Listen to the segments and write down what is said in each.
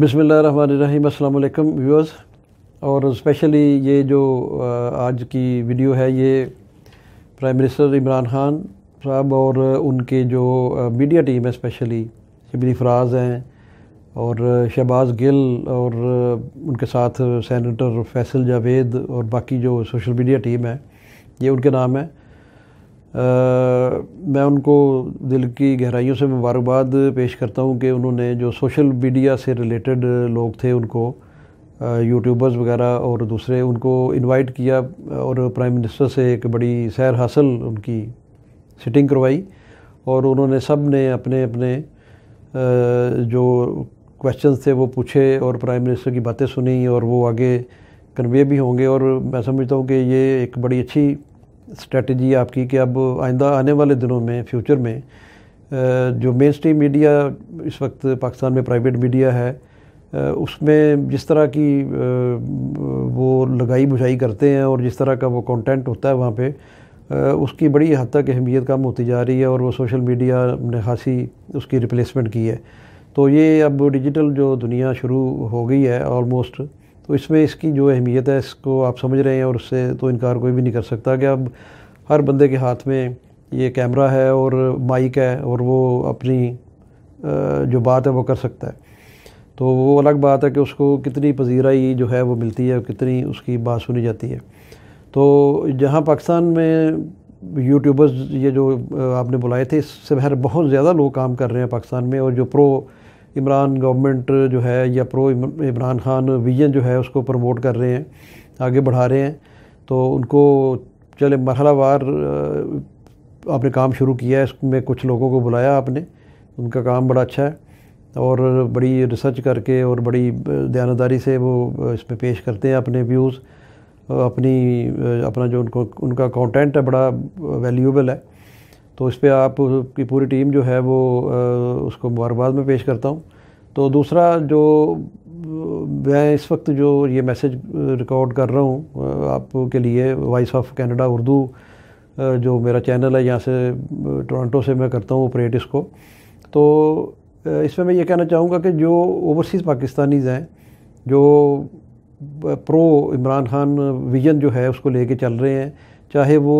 बिसमीम अल्लाम व्यूअर्स और स्पेशली ये जो आज की वीडियो है ये प्राइम मिनिस्टर इमरान खान साहब और उनके जो मीडिया टीम है स्पेशली शबरी फराज हैं और शहबाज गिल और उनके साथ सेनेटर फैसल जावेद और बाकी जो सोशल मीडिया टीम है ये उनके नाम है मैं उनको दिल की गहराइयों से मुबारकबाद पेश करता हूँ कि उन्होंने जो सोशल मीडिया से रिलेटेड लोग थे उनको यूट्यूबर्स वगैरह और दूसरे उनको इनवाइट किया और प्राइम मिनिस्टर से एक बड़ी सैर हासिल उनकी सिटिंग करवाई और उन्होंने सब ने अपने अपने जो क्वेश्चंस थे वो पूछे और प्राइम मिनिस्टर की बातें सुनी और वो आगे कन्वे भी होंगे और मैं समझता हूँ कि ये एक बड़ी अच्छी स्ट्रेटजी आपकी कि अब आइंदा आने वाले दिनों में फ्यूचर में जो मेन स्ट्रीम मीडिया इस वक्त पाकिस्तान में प्राइवेट मीडिया है उसमें जिस तरह की वो लगाई बुझाई करते हैं और जिस तरह का वो कंटेंट होता है वहाँ पे उसकी बड़ी हद तक अहमियत कम होती जा रही है और वो सोशल मीडिया ने खासी उसकी रिप्लेसमेंट की है तो ये अब डिजिटल जो दुनिया शुरू हो गई है ऑलमोस्ट तो इसमें इसकी जो अहमियत है इसको आप समझ रहे हैं और उससे तो इनकार कोई भी नहीं कर सकता कि अब हर बंदे के हाथ में ये कैमरा है और माइक है और वो अपनी जो बात है वो कर सकता है तो वो अलग बात है कि उसको कितनी पजीराई जो है वो मिलती है कितनी उसकी बात सुनी जाती है तो जहाँ पाकिस्तान में यूट्यूबर्स ये जो आपने बुलाए थे इससे बहर बहुत ज़्यादा लोग काम कर रहे हैं पाकिस्तान में और जो प्रो इमरान गवर्नमेंट जो है या प्रो इमरान खान विजन जो है उसको प्रमोट कर रहे हैं आगे बढ़ा रहे हैं तो उनको चले मरहलावार आपने काम शुरू किया है इसमें कुछ लोगों को बुलाया आपने उनका काम बड़ा अच्छा है और बड़ी रिसर्च करके और बड़ी दयानदारी से वो इसमें पेश करते हैं अपने व्यूज़ अपनी अपना जो उनको उनका कंटेंट है बड़ा वैल्यूबल है तो इस पर आपकी पूरी टीम जो है वो उसको मुबारकबाद में पेश करता हूँ तो दूसरा जो मैं इस वक्त जो ये मैसेज रिकॉर्ड कर रहा हूँ आपके लिए वॉइस ऑफ कैनेडा उर्दू जो मेरा चैनल है यहाँ से टोरंटो से मैं करता हूँ ऑपरेट इसको तो इसमें मैं ये कहना चाहूँगा कि जो ओवरसीज़ पाकिस्तानीज़ हैं जो प्रो इमरान खान विजन जो है उसको लेके चल रहे हैं चाहे वो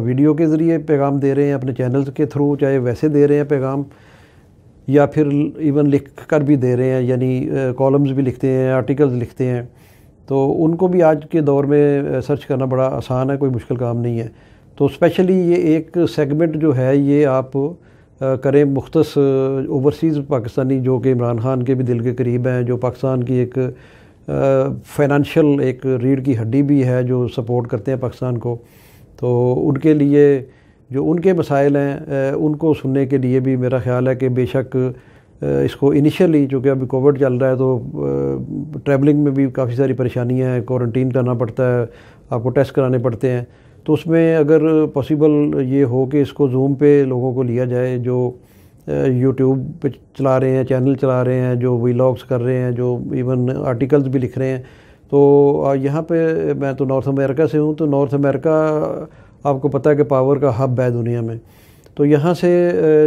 वीडियो के ज़रिए पैगाम दे रहे हैं अपने चैनल्स के थ्रू चाहे वैसे दे रहे हैं पैगाम या फिर इवन लिख कर भी दे रहे हैं यानी कॉलम्स भी लिखते हैं आर्टिकल्स लिखते हैं तो उनको भी आज के दौर में सर्च करना बड़ा आसान है कोई मुश्किल काम नहीं है तो स्पेशली ये एक सेगमेंट जो है ये आप करें मुख्तस ओवरसीज़ पाकिस्तानी जो कि इमरान खान के भी दिल के करीब हैं जो पाकिस्तान की एक फाइनेंशियल एक रीढ़ की हड्डी भी है जो सपोर्ट करते हैं पाकिस्तान को तो उनके लिए जो उनके मसाइल हैं उनको सुनने के लिए भी मेरा ख्याल है कि बेशक इसको इनिशियली चूँकि अभी कोविड चल रहा है तो ट्रैवलिंग में भी काफ़ी सारी परेशानियाँ हैं क्वारंटीन करना पड़ता है आपको टेस्ट कराने पड़ते हैं तो उसमें अगर पॉसिबल ये हो कि इसको जूम पे लोगों को लिया जाए जो यूट्यूब पे चला रहे हैं चैनल चला रहे हैं जो वीलॉग्स कर रहे हैं जो इवन आर्टिकल्स भी लिख रहे हैं तो यहाँ पे मैं तो नॉर्थ अमेरिका से हूँ तो नॉर्थ अमेरिका आपको पता है कि पावर का हब है दुनिया में तो यहाँ से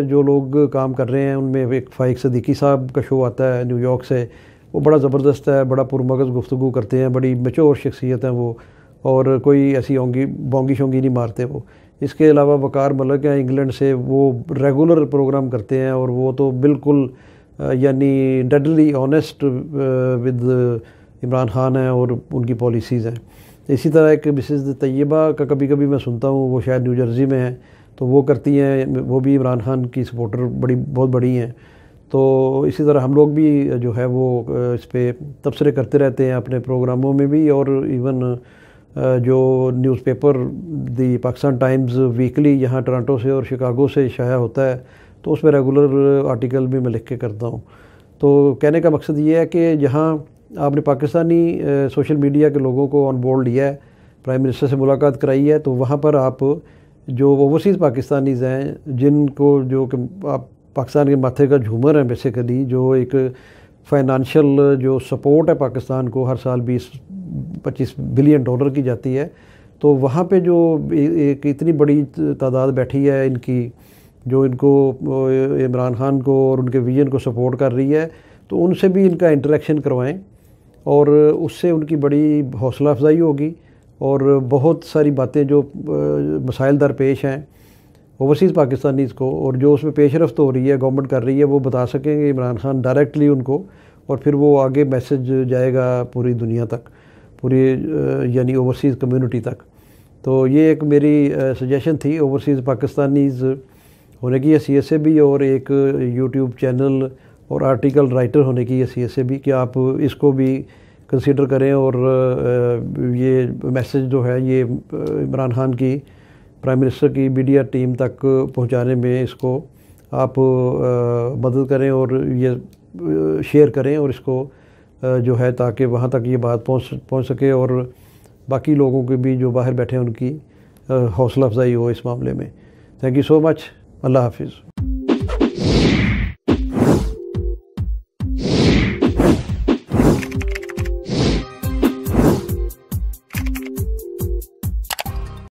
जो लोग काम कर रहे हैं उनमें एक फ़ाइक सदीकी साहब का शो आता है न्यूयॉर्क से वो बड़ा ज़बरदस्त है बड़ा पुरमगज़ गुफ्तु करते हैं बड़ी मेचोर शख्सियत हैं वो और कोई ऐसी ओंगी बोंगी शोंगी नहीं मारते वो इसके अलावा वकार मलक मतलब हैं इंग्लैंड से वो रेगुलर प्रोग्राम करते हैं और वो तो बिल्कुल यानी deadly honest with Imran Khan हैं और उनकी पॉलिसीज़ हैं इसी तरह एक मिसिज तय्यबा का कभी कभी मैं सुनता हूँ वो शायद न्यू जर्सी में है तो वो करती हैं वो भी इमरान खान की सपोर्टर बड़ी बहुत बड़ी हैं तो इसी तरह हम लोग भी जो है वो इस पर तबसरे करते रहते हैं अपने प्रोग्रामों में भी और इवन जो newspaper the Pakistan Times weekly यहाँ टोरंटो से और शिकागो से शाया होता है तो उस पर रेगुलर आर्टिकल भी मैं लिख के करता हूँ तो कहने का मकसद ये है कि जहाँ आपने पाकिस्तानी सोशल मीडिया के लोगों को ऑन बोर्ड लिया है प्राइम मिनिस्टर से मुलाकात कराई है तो वहाँ पर आप जो ओवरसीज़ पाकिस्तानीज़ हैं जिनको जो कि आप पाकिस्तान के माथे का झूमर है बेसिकली जो एक फाइनेंशियल जो सपोर्ट है पाकिस्तान को हर साल बीस पच्चीस बिलियन डॉलर की जाती है तो वहाँ पे जो एक इतनी बड़ी तादाद बैठी है इनकी जो इनको इमरान खान को और उनके विजन को सपोर्ट कर रही है तो उनसे भी इनका इंटरेक्शन करवाएं और उससे उनकी बड़ी हौसला अफजाई होगी और बहुत सारी बातें जो मसाइल दरपेश हैं ओवरसीज़ पाकिस्तानीज़ को और जो उसमें पेशरफ रफ्त हो रही है गवर्नमेंट कर रही है वो बता सकेंगे इमरान खान डायरेक्टली उनको और फिर वो आगे मैसेज जाएगा पूरी दुनिया तक पूरी यानी ओवरसीज़ कम्युनिटी तक तो ये एक मेरी सजेशन थी ओवरसीज़ पाकिस्तानीज़ होने की एस से भी और एक यूट्यूब चैनल और आर्टिकल राइटर होने की एस से भी कि आप इसको भी कंसिडर करें और ये मैसेज जो है ये इमरान खान की प्राइम मिनिस्टर की मीडिया टीम तक पहुंचाने में इसको आप मदद करें और ये शेयर करें और इसको जो है ताकि वहाँ तक ये बात पहुँच पहुँच सके और बाकी लोगों के भी जो बाहर बैठे हैं उनकी हौसला अफजाई हो इस मामले में थैंक यू सो मच अल्लाह हाफिज़